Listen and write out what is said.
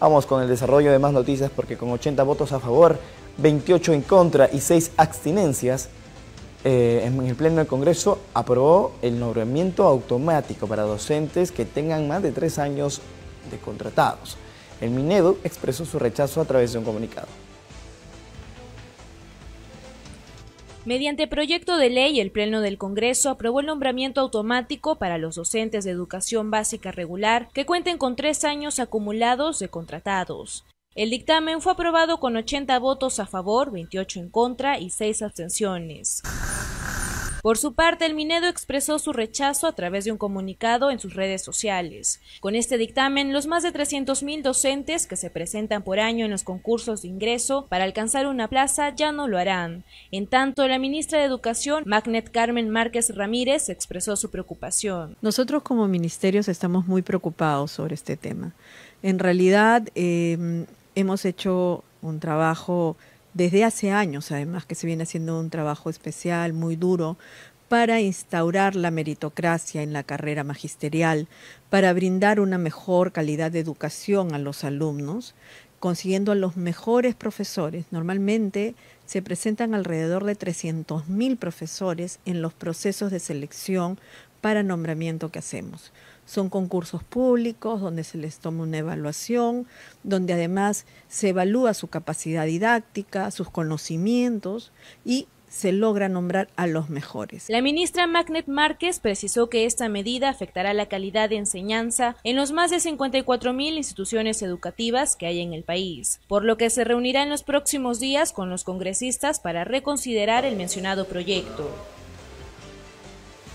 Vamos con el desarrollo de más noticias porque con 80 votos a favor, 28 en contra y 6 abstinencias, eh, en el Pleno del Congreso aprobó el nombramiento automático para docentes que tengan más de tres años de contratados. El Minedo expresó su rechazo a través de un comunicado. Mediante proyecto de ley, el Pleno del Congreso aprobó el nombramiento automático para los docentes de educación básica regular que cuenten con tres años acumulados de contratados. El dictamen fue aprobado con 80 votos a favor, 28 en contra y 6 abstenciones. Por su parte, el Minedo expresó su rechazo a través de un comunicado en sus redes sociales. Con este dictamen, los más de 300.000 docentes que se presentan por año en los concursos de ingreso para alcanzar una plaza ya no lo harán. En tanto, la ministra de Educación, Magnet Carmen Márquez Ramírez, expresó su preocupación. Nosotros como ministerios estamos muy preocupados sobre este tema. En realidad, eh, hemos hecho un trabajo desde hace años además que se viene haciendo un trabajo especial, muy duro, para instaurar la meritocracia en la carrera magisterial, para brindar una mejor calidad de educación a los alumnos, consiguiendo a los mejores profesores. Normalmente se presentan alrededor de 300.000 profesores en los procesos de selección para nombramiento que hacemos. Son concursos públicos donde se les toma una evaluación, donde además se evalúa su capacidad didáctica, sus conocimientos y se logra nombrar a los mejores. La ministra Magnet Márquez precisó que esta medida afectará la calidad de enseñanza en los más de 54 mil instituciones educativas que hay en el país, por lo que se reunirá en los próximos días con los congresistas para reconsiderar el mencionado proyecto.